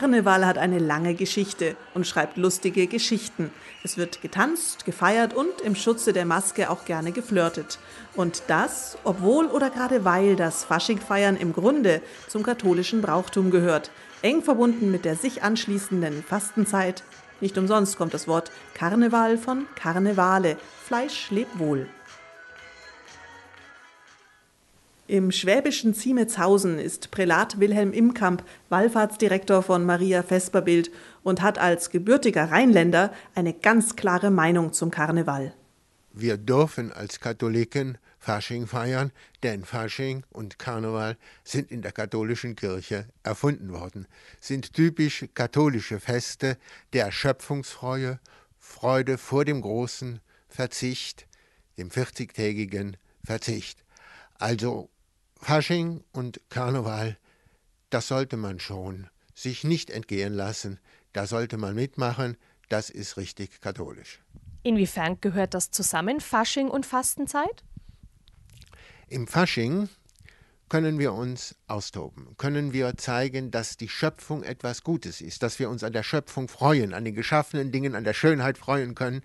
Karneval hat eine lange Geschichte und schreibt lustige Geschichten. Es wird getanzt, gefeiert und im Schutze der Maske auch gerne geflirtet. Und das, obwohl oder gerade weil das Faschingfeiern im Grunde zum katholischen Brauchtum gehört, eng verbunden mit der sich anschließenden Fastenzeit. Nicht umsonst kommt das Wort Karneval von Karnevale. Fleisch leb wohl. Im schwäbischen Ziemetshausen ist Prälat Wilhelm Imkamp Wallfahrtsdirektor von Maria Vesperbild und hat als gebürtiger Rheinländer eine ganz klare Meinung zum Karneval. Wir dürfen als Katholiken Fasching feiern, denn Fasching und Karneval sind in der katholischen Kirche erfunden worden, sind typisch katholische Feste der Schöpfungsfreude, Freude vor dem großen Verzicht, dem 40-tägigen Verzicht. Also Fasching und Karneval, das sollte man schon sich nicht entgehen lassen. Da sollte man mitmachen. Das ist richtig katholisch. Inwiefern gehört das zusammen, Fasching und Fastenzeit? Im Fasching können wir uns austoben, können wir zeigen, dass die Schöpfung etwas Gutes ist, dass wir uns an der Schöpfung freuen, an den geschaffenen Dingen, an der Schönheit freuen können.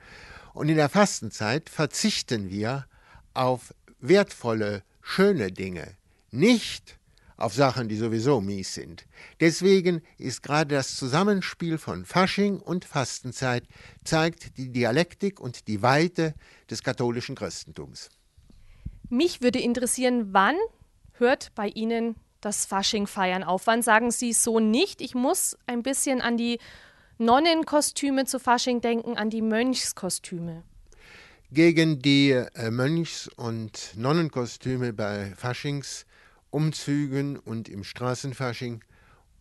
Und in der Fastenzeit verzichten wir auf wertvolle, schöne Dinge, nicht auf Sachen, die sowieso mies sind. Deswegen ist gerade das Zusammenspiel von Fasching und Fastenzeit zeigt die Dialektik und die Weite des katholischen Christentums. Mich würde interessieren, wann hört bei Ihnen das Fasching feiern auf? Wann sagen Sie so nicht? Ich muss ein bisschen an die Nonnenkostüme zu Fasching denken, an die Mönchskostüme. Gegen die äh, Mönchs- und Nonnenkostüme bei Faschings Umzügen und im Straßenfasching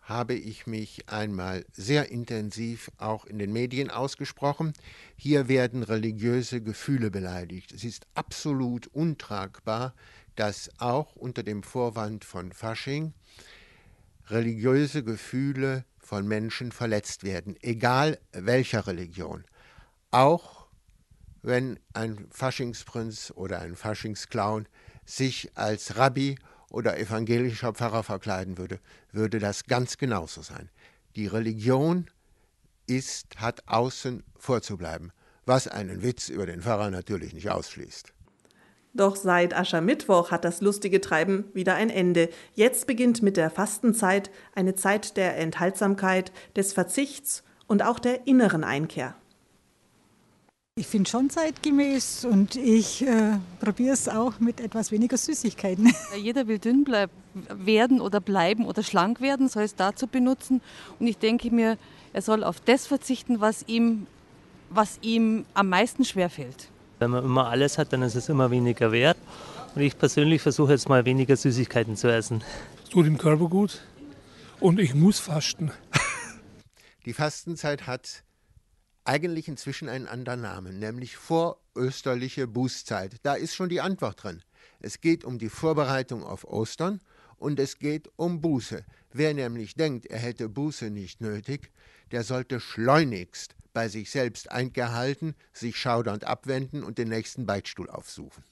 habe ich mich einmal sehr intensiv auch in den Medien ausgesprochen. Hier werden religiöse Gefühle beleidigt. Es ist absolut untragbar, dass auch unter dem Vorwand von Fasching religiöse Gefühle von Menschen verletzt werden, egal welcher Religion. Auch wenn ein Faschingsprinz oder ein Faschingsclown sich als Rabbi oder evangelischer Pfarrer verkleiden würde, würde das ganz genauso sein. Die Religion ist, hat außen vorzubleiben, was einen Witz über den Pfarrer natürlich nicht ausschließt. Doch seit Aschermittwoch hat das lustige Treiben wieder ein Ende. Jetzt beginnt mit der Fastenzeit eine Zeit der Enthaltsamkeit, des Verzichts und auch der inneren Einkehr. Ich finde schon zeitgemäß und ich äh, probiere es auch mit etwas weniger Süßigkeiten. Äh, jeder will dünn bleib, werden oder bleiben oder schlank werden, soll es dazu benutzen. Und ich denke mir, er soll auf das verzichten, was ihm, was ihm am meisten schwerfällt. Wenn man immer alles hat, dann ist es immer weniger wert. Und ich persönlich versuche jetzt mal weniger Süßigkeiten zu essen. Es tut dem Körper gut und ich muss fasten. Die Fastenzeit hat eigentlich inzwischen einen anderen Namen, nämlich vorösterliche Bußzeit. Da ist schon die Antwort drin. Es geht um die Vorbereitung auf Ostern und es geht um Buße. Wer nämlich denkt, er hätte Buße nicht nötig, der sollte schleunigst bei sich selbst eingehalten, sich schaudernd abwenden und den nächsten Beichtstuhl aufsuchen.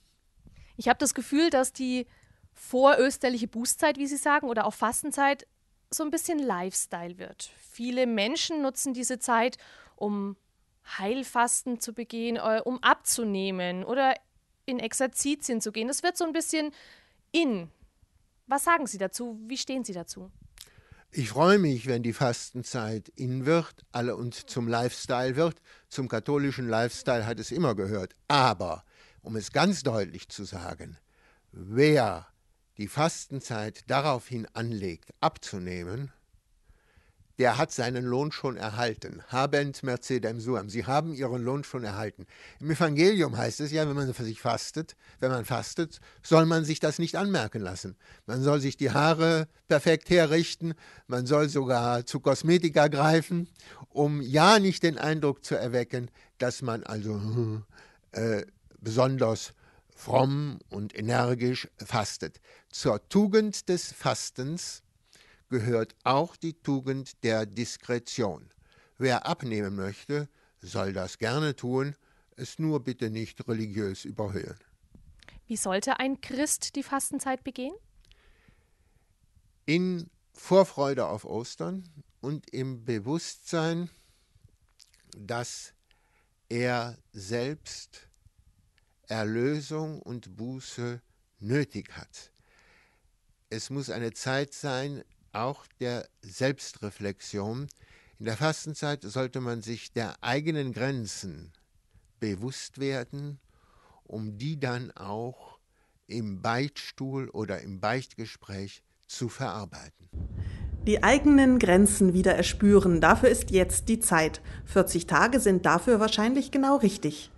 Ich habe das Gefühl, dass die vorösterliche Bußzeit, wie Sie sagen, oder auch Fastenzeit so ein bisschen Lifestyle wird. Viele Menschen nutzen diese Zeit, um Heilfasten zu begehen, äh, um abzunehmen oder in Exerzitien zu gehen. Das wird so ein bisschen in. Was sagen Sie dazu? Wie stehen Sie dazu? Ich freue mich, wenn die Fastenzeit in wird, alle uns zum Lifestyle wird. Zum katholischen Lifestyle hat es immer gehört. Aber, um es ganz deutlich zu sagen, wer die Fastenzeit daraufhin anlegt, abzunehmen, der hat seinen Lohn schon erhalten. Habent Mercedem suam. Sie haben ihren Lohn schon erhalten. Im Evangelium heißt es ja, wenn man für sich fastet, wenn man fastet, soll man sich das nicht anmerken lassen. Man soll sich die Haare perfekt herrichten, man soll sogar zu Kosmetika greifen, um ja nicht den Eindruck zu erwecken, dass man also äh, besonders fromm und energisch fastet. Zur Tugend des Fastens gehört auch die Tugend der Diskretion. Wer abnehmen möchte, soll das gerne tun, es nur bitte nicht religiös überhöhen. Wie sollte ein Christ die Fastenzeit begehen? In Vorfreude auf Ostern und im Bewusstsein, dass er selbst Erlösung und Buße nötig hat. Es muss eine Zeit sein, auch der Selbstreflexion. In der Fastenzeit sollte man sich der eigenen Grenzen bewusst werden, um die dann auch im Beichtstuhl oder im Beichtgespräch zu verarbeiten. Die eigenen Grenzen wieder erspüren, dafür ist jetzt die Zeit. 40 Tage sind dafür wahrscheinlich genau richtig.